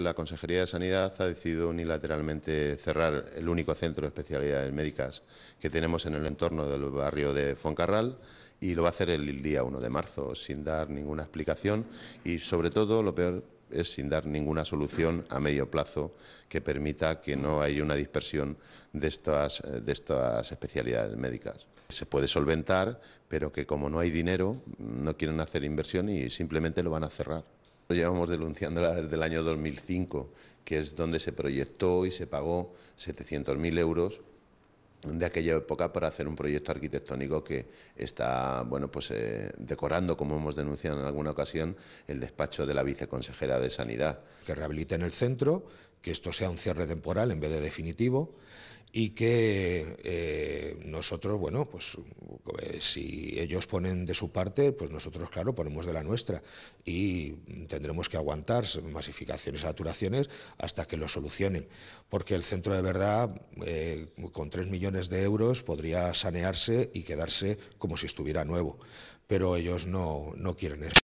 la Consejería de Sanidad ha decidido unilateralmente cerrar el único centro de especialidades médicas que tenemos en el entorno del barrio de Foncarral y lo va a hacer el día 1 de marzo, sin dar ninguna explicación y, sobre todo, lo peor es sin dar ninguna solución a medio plazo que permita que no haya una dispersión de estas, de estas especialidades médicas. Se puede solventar, pero que como no hay dinero, no quieren hacer inversión y simplemente lo van a cerrar llevamos denunciándola desde el año 2005, que es donde se proyectó y se pagó 700.000 euros de aquella época para hacer un proyecto arquitectónico que está bueno pues eh, decorando como hemos denunciado en alguna ocasión el despacho de la viceconsejera de sanidad que rehabiliten el centro que esto sea un cierre temporal en vez de definitivo y que eh, nosotros bueno pues pues, si ellos ponen de su parte, pues nosotros, claro, ponemos de la nuestra y tendremos que aguantar masificaciones, saturaciones, hasta que lo solucionen, porque el centro de verdad, eh, con 3 millones de euros, podría sanearse y quedarse como si estuviera nuevo, pero ellos no, no quieren eso.